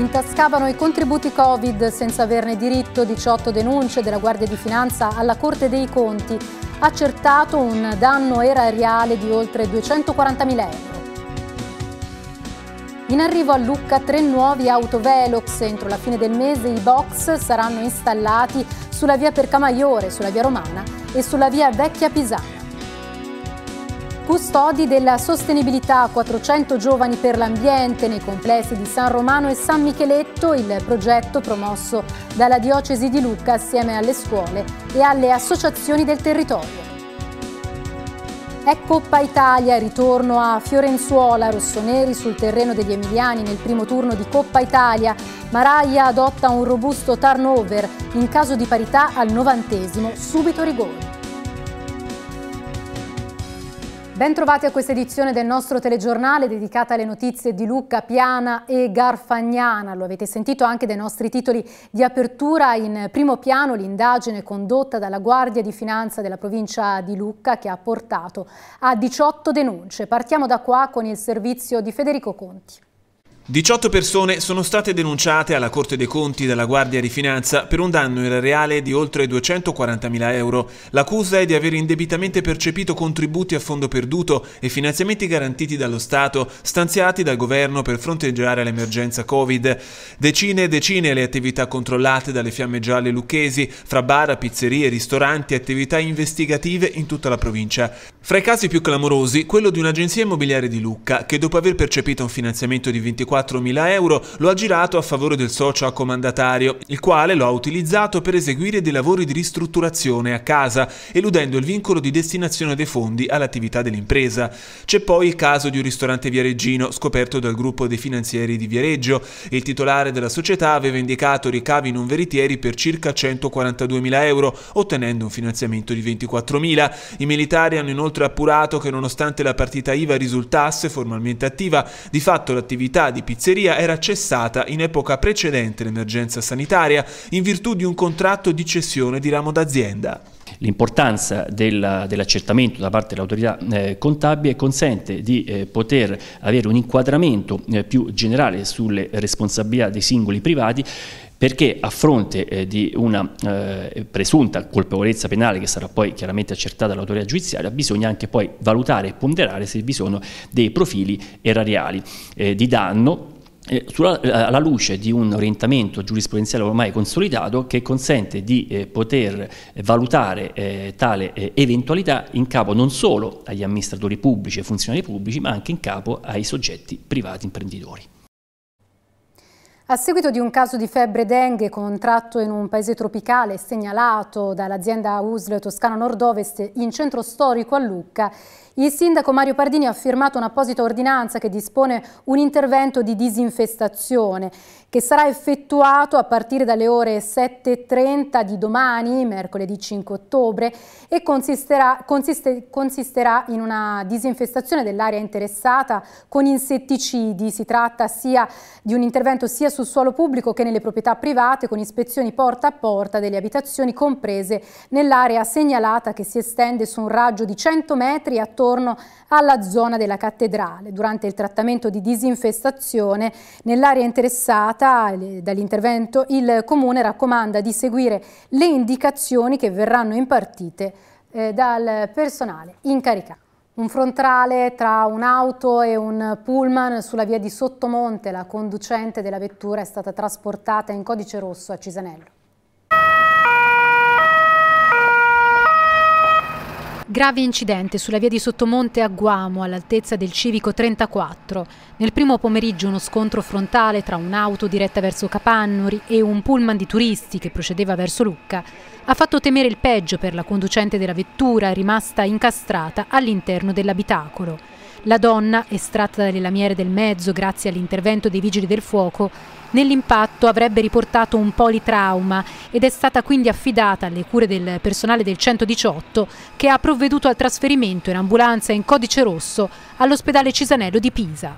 intascavano i contributi Covid senza averne diritto, 18 denunce della Guardia di Finanza alla Corte dei Conti, accertato un danno erariale di oltre 240.000 euro. In arrivo a Lucca tre nuovi autovelox, entro la fine del mese i box saranno installati sulla via Percamaiore, sulla via Romana e sulla via Vecchia Pisana. Custodi della sostenibilità, 400 giovani per l'ambiente nei complessi di San Romano e San Micheletto, il progetto promosso dalla Diocesi di Lucca assieme alle scuole e alle associazioni del territorio. È ecco Coppa Italia, ritorno a Fiorenzuola, rossoneri sul terreno degli Emiliani nel primo turno di Coppa Italia. Maraia adotta un robusto turnover in caso di parità al novantesimo, subito rigore. Bentrovati a questa edizione del nostro telegiornale dedicata alle notizie di Lucca, Piana e Garfagnana. Lo avete sentito anche dai nostri titoli di apertura. In primo piano l'indagine condotta dalla Guardia di Finanza della provincia di Lucca che ha portato a 18 denunce. Partiamo da qua con il servizio di Federico Conti. 18 persone sono state denunciate alla Corte dei Conti dalla Guardia di Finanza per un danno irreale di oltre 240.000 euro. L'accusa è di aver indebitamente percepito contributi a fondo perduto e finanziamenti garantiti dallo Stato, stanziati dal governo per fronteggiare l'emergenza Covid. Decine e decine le attività controllate dalle fiamme gialle lucchesi, fra bar, pizzerie, ristoranti, e attività investigative in tutta la provincia. Fra i casi più clamorosi, quello di un'agenzia immobiliare di Lucca che dopo aver percepito un finanziamento di 24.000 euro lo ha girato a favore del socio accomandatario, il quale lo ha utilizzato per eseguire dei lavori di ristrutturazione a casa, eludendo il vincolo di destinazione dei fondi all'attività dell'impresa. C'è poi il caso di un ristorante viareggino scoperto dal gruppo dei finanzieri di Viareggio. Il titolare della società aveva indicato ricavi non veritieri per circa 142.000 euro, ottenendo un finanziamento di 24.000. I militari hanno inoltre inoltre appurato che nonostante la partita IVA risultasse formalmente attiva, di fatto l'attività di pizzeria era cessata in epoca precedente l'emergenza sanitaria in virtù di un contratto di cessione di ramo d'azienda. L'importanza dell'accertamento dell da parte dell'autorità eh, contabile consente di eh, poter avere un inquadramento eh, più generale sulle responsabilità dei singoli privati perché a fronte eh, di una eh, presunta colpevolezza penale che sarà poi chiaramente accertata dall'autorità giudiziaria, bisogna anche poi valutare e ponderare se vi sono dei profili erariali eh, di danno eh, eh, alla luce di un orientamento giurisprudenziale ormai consolidato che consente di eh, poter valutare tale eventualità in capo non solo agli amministratori pubblici e funzionari pubblici ma anche in capo ai soggetti privati imprenditori. A seguito di un caso di febbre dengue contratto in un paese tropicale segnalato dall'azienda USL Toscana Nord-Ovest in centro storico a Lucca, il sindaco Mario Pardini ha firmato un'apposita ordinanza che dispone un intervento di disinfestazione che sarà effettuato a partire dalle ore 7.30 di domani, mercoledì 5 ottobre, e consisterà, consiste, consisterà in una disinfestazione dell'area interessata con insetticidi. Si tratta sia di un intervento sia su sul suolo pubblico che nelle proprietà private con ispezioni porta a porta delle abitazioni comprese nell'area segnalata che si estende su un raggio di 100 metri attorno alla zona della cattedrale. Durante il trattamento di disinfestazione nell'area interessata dall'intervento il Comune raccomanda di seguire le indicazioni che verranno impartite eh, dal personale incaricato. Un frontale tra un'auto e un pullman sulla via di Sottomonte, la conducente della vettura è stata trasportata in codice rosso a Cisanello. Grave incidente sulla via di Sottomonte a Guamo all'altezza del Civico 34. Nel primo pomeriggio uno scontro frontale tra un'auto diretta verso Capannori e un pullman di turisti che procedeva verso Lucca ha fatto temere il peggio per la conducente della vettura rimasta incastrata all'interno dell'abitacolo. La donna, estratta dalle lamiere del mezzo grazie all'intervento dei vigili del fuoco, nell'impatto avrebbe riportato un politrauma ed è stata quindi affidata alle cure del personale del 118 che ha provveduto al trasferimento in ambulanza in codice rosso all'ospedale Cisanello di Pisa.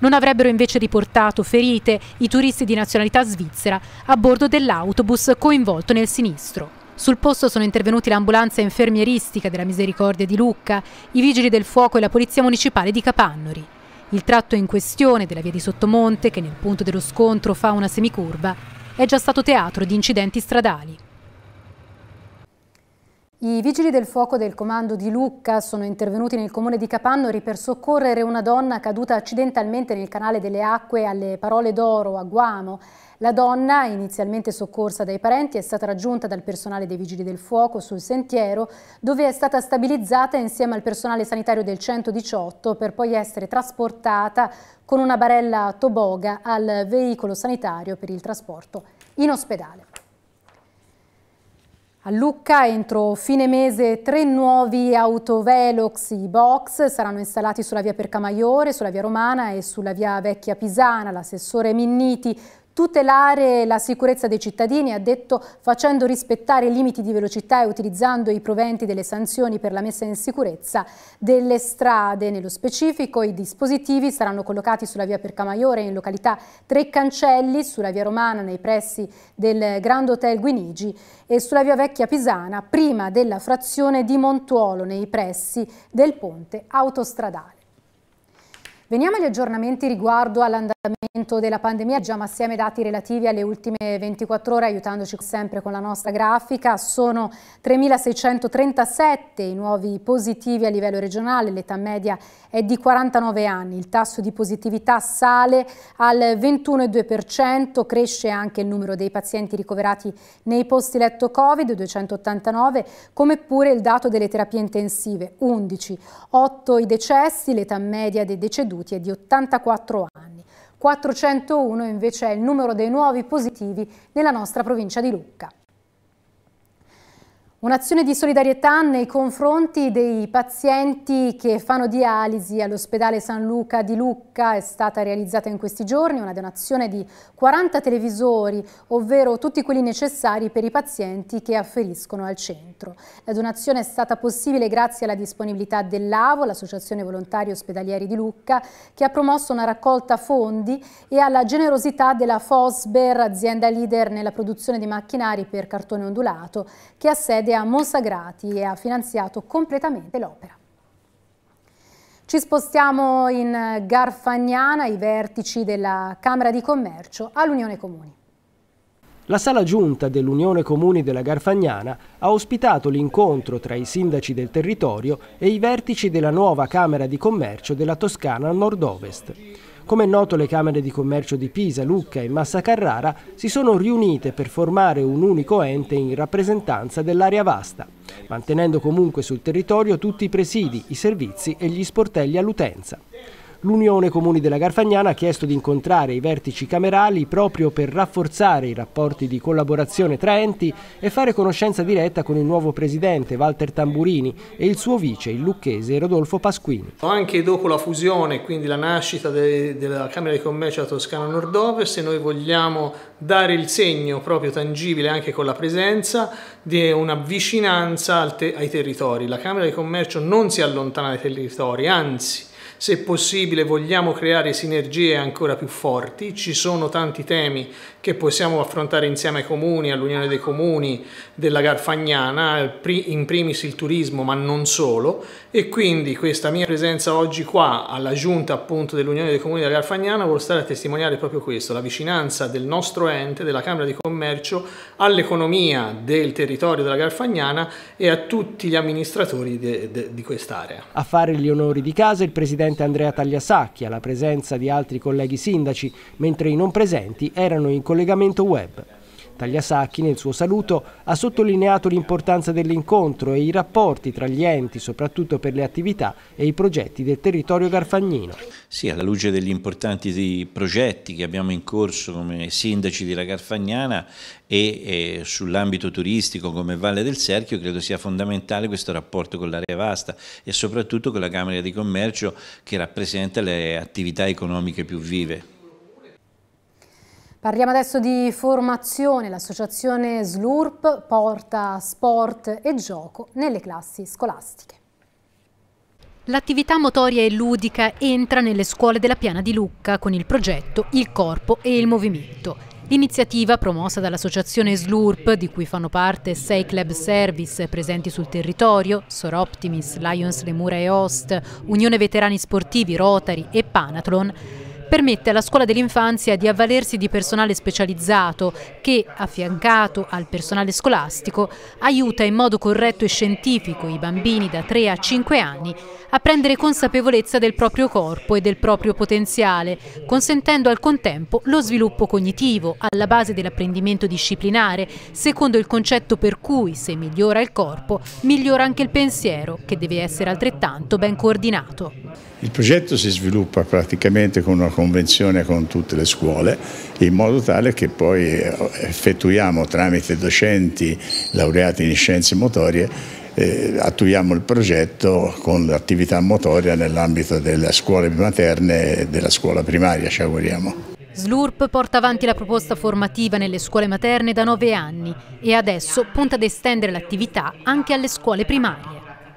Non avrebbero invece riportato ferite i turisti di nazionalità svizzera a bordo dell'autobus coinvolto nel sinistro. Sul posto sono intervenuti l'ambulanza infermieristica della Misericordia di Lucca, i vigili del fuoco e la polizia municipale di Capannori. Il tratto in questione della via di Sottomonte, che nel punto dello scontro fa una semicurva, è già stato teatro di incidenti stradali. I vigili del fuoco del comando di Lucca sono intervenuti nel comune di Capannori per soccorrere una donna caduta accidentalmente nel canale delle acque alle Parole d'Oro a Guamo. La donna, inizialmente soccorsa dai parenti, è stata raggiunta dal personale dei Vigili del Fuoco sul sentiero, dove è stata stabilizzata insieme al personale sanitario del 118 per poi essere trasportata con una barella toboga al veicolo sanitario per il trasporto in ospedale. A Lucca entro fine mese tre nuovi autovelox e-box saranno installati sulla via Percamaiore, sulla via Romana e sulla via Vecchia Pisana. L'assessore Minniti tutelare la sicurezza dei cittadini, ha detto facendo rispettare i limiti di velocità e utilizzando i proventi delle sanzioni per la messa in sicurezza delle strade. Nello specifico i dispositivi saranno collocati sulla via Percamaiore in località Tre Cancelli, sulla via Romana nei pressi del Grand Hotel Guinigi e sulla via Vecchia Pisana prima della frazione di Montuolo nei pressi del ponte autostradale. Veniamo agli aggiornamenti riguardo all'andamento della pandemia, già assieme dati relativi alle ultime 24 ore, aiutandoci sempre con la nostra grafica. Sono 3.637 i nuovi positivi a livello regionale, l'età media è di 49 anni, il tasso di positività sale al 21,2%, cresce anche il numero dei pazienti ricoverati nei posti letto Covid, 289, come pure il dato delle terapie intensive, 11. 8 i decessi, l'età media dei deceduti deceduti è di 84 anni. 401 invece è il numero dei nuovi positivi nella nostra provincia di Lucca. Un'azione di solidarietà nei confronti dei pazienti che fanno dialisi all'ospedale San Luca di Lucca è stata realizzata in questi giorni, una donazione di 40 televisori, ovvero tutti quelli necessari per i pazienti che afferiscono al centro. La donazione è stata possibile grazie alla disponibilità dell'AVO, l'Associazione Volontari Ospedalieri di Lucca, che ha promosso una raccolta fondi e alla generosità della Fosber, azienda leader nella produzione di macchinari per cartone ondulato, che ha sede a Monsagrati e ha finanziato completamente l'opera. Ci spostiamo in Garfagnana, i vertici della Camera di Commercio all'Unione Comuni. La sala giunta dell'Unione Comuni della Garfagnana ha ospitato l'incontro tra i sindaci del territorio e i vertici della nuova Camera di Commercio della Toscana Nord-Ovest. Come è noto le Camere di Commercio di Pisa, Lucca e Massa Carrara si sono riunite per formare un unico ente in rappresentanza dell'area vasta, mantenendo comunque sul territorio tutti i presidi, i servizi e gli sportelli all'utenza l'Unione Comuni della Garfagnana ha chiesto di incontrare i vertici camerali proprio per rafforzare i rapporti di collaborazione tra enti e fare conoscenza diretta con il nuovo presidente Walter Tamburini e il suo vice, il lucchese Rodolfo Pasquini. Anche dopo la fusione, quindi la nascita de della Camera di Commercio della Toscana Nord-Ovest, noi vogliamo dare il segno proprio tangibile anche con la presenza di una vicinanza te ai territori. La Camera di Commercio non si allontana dai territori, anzi se possibile vogliamo creare sinergie ancora più forti, ci sono tanti temi che possiamo affrontare insieme ai comuni, all'Unione dei Comuni della Garfagnana, in primis il turismo ma non solo e quindi questa mia presenza oggi qua alla giunta appunto dell'Unione dei Comuni della Garfagnana vuole stare a testimoniare proprio questo, la vicinanza del nostro ente, della Camera di Commercio all'economia del territorio della Garfagnana e a tutti gli amministratori de, de, di quest'area. A fare gli onori di casa il presidente Andrea Tagliasacchi alla presenza di altri colleghi sindaci, mentre i non presenti erano in collaborazione collegamento web. Tagliasacchi nel suo saluto ha sottolineato l'importanza dell'incontro e i rapporti tra gli enti, soprattutto per le attività e i progetti del territorio garfagnino. Sì, alla luce degli importanti progetti che abbiamo in corso come sindaci della Garfagnana e eh, sull'ambito turistico come Valle del Serchio credo sia fondamentale questo rapporto con l'area vasta e soprattutto con la Camera di Commercio che rappresenta le attività economiche più vive. Parliamo adesso di formazione. L'associazione SLURP porta sport e gioco nelle classi scolastiche. L'attività motoria e ludica entra nelle scuole della Piana di Lucca con il progetto Il corpo e il movimento. L'iniziativa promossa dall'associazione SLURP, di cui fanno parte sei club service presenti sul territorio, Soroptimis, Lions Lemura e Host, Unione Veterani Sportivi, Rotary e Panathlon, permette alla scuola dell'infanzia di avvalersi di personale specializzato che, affiancato al personale scolastico, aiuta in modo corretto e scientifico i bambini da 3 a 5 anni a prendere consapevolezza del proprio corpo e del proprio potenziale, consentendo al contempo lo sviluppo cognitivo alla base dell'apprendimento disciplinare, secondo il concetto per cui se migliora il corpo, migliora anche il pensiero, che deve essere altrettanto ben coordinato. Il progetto si sviluppa praticamente con una convenzione con tutte le scuole in modo tale che poi eh, effettuiamo tramite docenti laureati in scienze motorie eh, attuiamo il progetto con l'attività motoria nell'ambito delle scuole materne e della scuola primaria, ci auguriamo. Slurp porta avanti la proposta formativa nelle scuole materne da nove anni e adesso punta ad estendere l'attività anche alle scuole primarie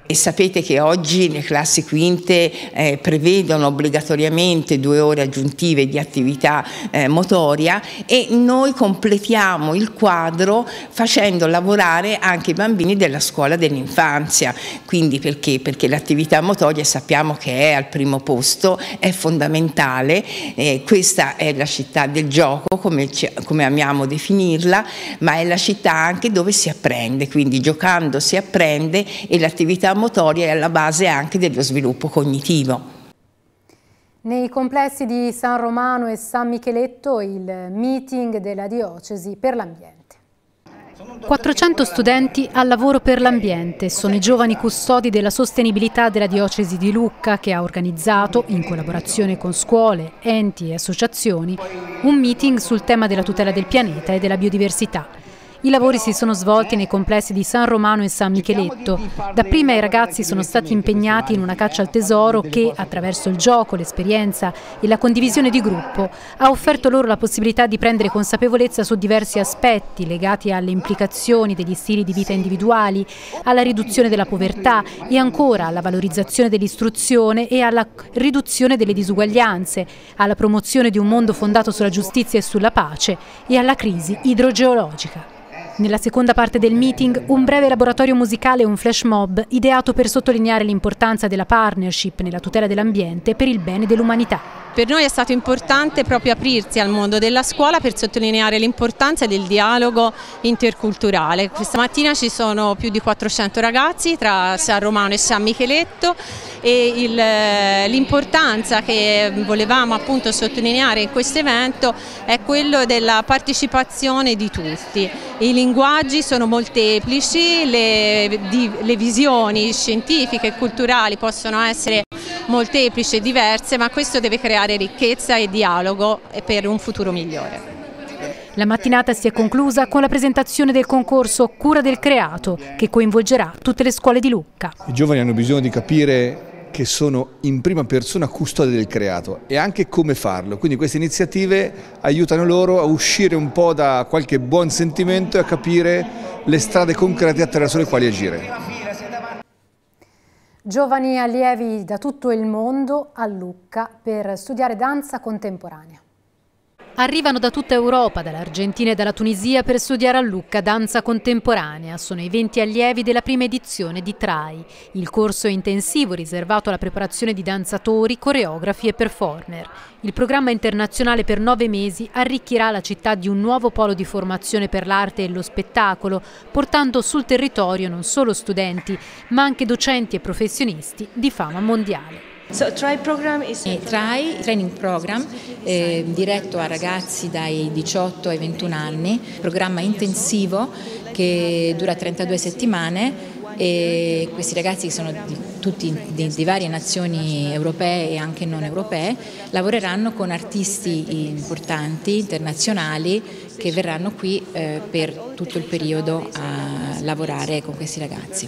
e sapete che oggi le classi quinte eh, prevedono obbligatoriamente due ore aggiuntive di attività eh, motoria e noi completiamo il quadro facendo lavorare anche i bambini della scuola dell'infanzia. Quindi perché? Perché l'attività motoria sappiamo che è al primo posto, è fondamentale, eh, questa è la città del gioco come, come amiamo definirla, ma è la città anche dove si apprende, quindi giocando si apprende e l'attività motoria è alla base anche dello sviluppo cognitivo. Nei complessi di San Romano e San Micheletto il meeting della diocesi per l'ambiente. 400 studenti al lavoro per l'ambiente sono i giovani custodi della sostenibilità della diocesi di Lucca che ha organizzato, in collaborazione con scuole, enti e associazioni, un meeting sul tema della tutela del pianeta e della biodiversità. I lavori si sono svolti nei complessi di San Romano e San Micheletto. Dapprima i ragazzi sono stati impegnati in una caccia al eh, tesoro che, attraverso il gioco, l'esperienza e la condivisione di gruppo, ha offerto loro la possibilità di prendere consapevolezza su diversi aspetti legati alle implicazioni degli stili di vita individuali, alla riduzione della povertà e ancora alla valorizzazione dell'istruzione e alla riduzione delle disuguaglianze, alla promozione di un mondo fondato sulla giustizia e sulla pace e alla crisi idrogeologica. Nella seconda parte del meeting, un breve laboratorio musicale e un flash mob ideato per sottolineare l'importanza della partnership nella tutela dell'ambiente per il bene dell'umanità. Per noi è stato importante proprio aprirsi al mondo della scuola per sottolineare l'importanza del dialogo interculturale. Questa mattina ci sono più di 400 ragazzi tra San Romano e San Micheletto e eh, l'importanza che volevamo appunto sottolineare in questo evento è quello della partecipazione di tutti. I linguaggi sono molteplici, le, di, le visioni scientifiche e culturali possono essere molteplici e diverse, ma questo deve creare ricchezza e dialogo per un futuro migliore. La mattinata si è conclusa con la presentazione del concorso Cura del Creato, che coinvolgerà tutte le scuole di Lucca. I giovani hanno bisogno di capire che sono in prima persona custodi del creato e anche come farlo. Quindi queste iniziative aiutano loro a uscire un po' da qualche buon sentimento e a capire le strade concrete attraverso le quali agire giovani allievi da tutto il mondo a Lucca per studiare danza contemporanea. Arrivano da tutta Europa, dall'Argentina e dalla Tunisia per studiare a Lucca danza contemporanea. Sono i 20 allievi della prima edizione di TRAI. Il corso è intensivo riservato alla preparazione di danzatori, coreografi e performer. Il programma internazionale per nove mesi arricchirà la città di un nuovo polo di formazione per l'arte e lo spettacolo, portando sul territorio non solo studenti, ma anche docenti e professionisti di fama mondiale. So, TRI, eh, TRI Training Program eh, diretto a ragazzi dai 18 ai 21 anni, programma intensivo che dura 32 settimane e questi ragazzi che sono di, tutti di, di, varie nazioni europee e anche non europee lavoreranno con artisti importanti, internazionali che verranno qui eh, per tutto il periodo a lavorare con questi ragazzi.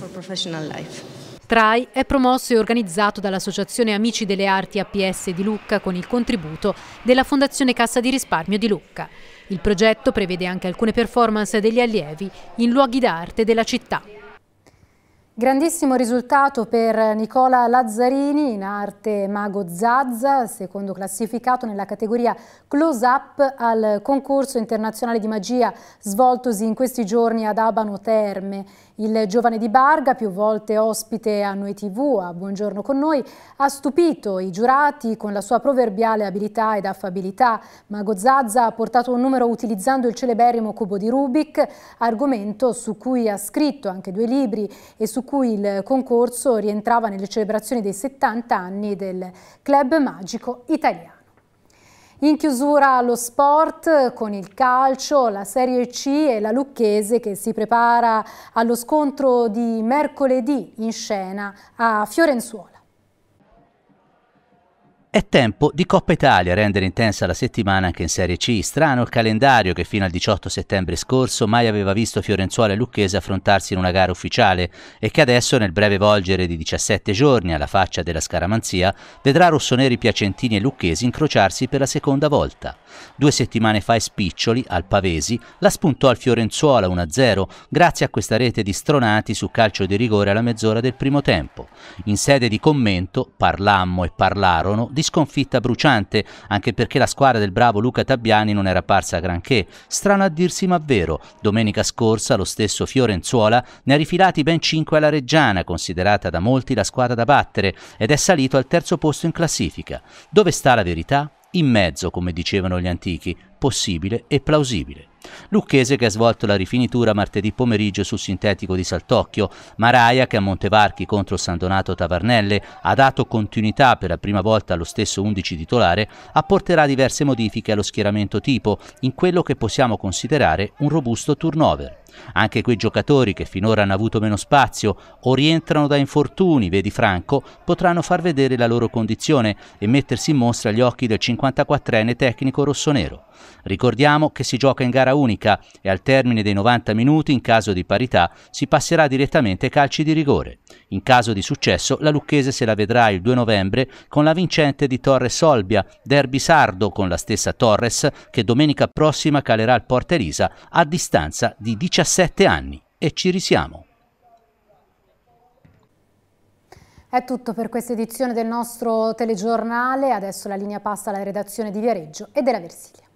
TRAI è promosso e organizzato dall'Associazione Amici delle Arti APS di Lucca con il contributo della Fondazione Cassa di Risparmio di Lucca. Il progetto prevede anche alcune performance degli allievi in luoghi d'arte della città. Grandissimo risultato per Nicola Lazzarini in arte Mago Zazza, secondo classificato nella categoria Close Up al concorso internazionale di magia svoltosi in questi giorni ad Abano Terme. Il giovane di Barga, più volte ospite a Noi TV, a Buongiorno con noi, ha stupito i giurati con la sua proverbiale abilità ed affabilità. Mago Zazza ha portato un numero utilizzando il celeberrimo cubo di Rubik, argomento su cui ha scritto anche due libri e su cui il concorso rientrava nelle celebrazioni dei 70 anni del Club Magico Italiano. In chiusura lo sport con il calcio, la Serie C e la Lucchese che si prepara allo scontro di mercoledì in scena a Fiorenzuola. È tempo di Coppa Italia, rendere intensa la settimana anche in Serie C. Strano il calendario che fino al 18 settembre scorso mai aveva visto Fiorenzuola e Lucchese affrontarsi in una gara ufficiale e che adesso nel breve volgere di 17 giorni alla faccia della scaramanzia vedrà rossoneri piacentini e lucchesi incrociarsi per la seconda volta. Due settimane fa Spiccioli, al Pavesi, la spuntò al Fiorenzuola 1-0 grazie a questa rete di stronati su calcio di rigore alla mezz'ora del primo tempo. In sede di commento parlammo e parlarono di sconfitta bruciante, anche perché la squadra del bravo Luca Tabbiani non era parsa granché. Strano a dirsi ma vero, domenica scorsa lo stesso Fiorenzuola ne ha rifilati ben 5 alla Reggiana, considerata da molti la squadra da battere, ed è salito al terzo posto in classifica. Dove sta la verità? In mezzo, come dicevano gli antichi, possibile e plausibile. Lucchese che ha svolto la rifinitura martedì pomeriggio sul sintetico di Saltocchio, Maraia che a Montevarchi contro San Donato Tavarnelle ha dato continuità per la prima volta allo stesso 11 titolare, apporterà diverse modifiche allo schieramento tipo, in quello che possiamo considerare un robusto turnover. Anche quei giocatori che finora hanno avuto meno spazio o rientrano da infortuni, vedi Franco, potranno far vedere la loro condizione e mettersi in mostra agli occhi del 54enne tecnico rossonero. Ricordiamo che si gioca in gara unica e al termine dei 90 minuti, in caso di parità, si passerà direttamente ai calci di rigore. In caso di successo, la Lucchese se la vedrà il 2 novembre con la vincente di Torres Olbia, derby sardo con la stessa Torres che domenica prossima calerà al Porta Elisa a distanza di 17. 17 anni e ci risiamo. È tutto per questa edizione del nostro telegiornale, adesso la linea passa alla redazione di Viareggio e della Versilia.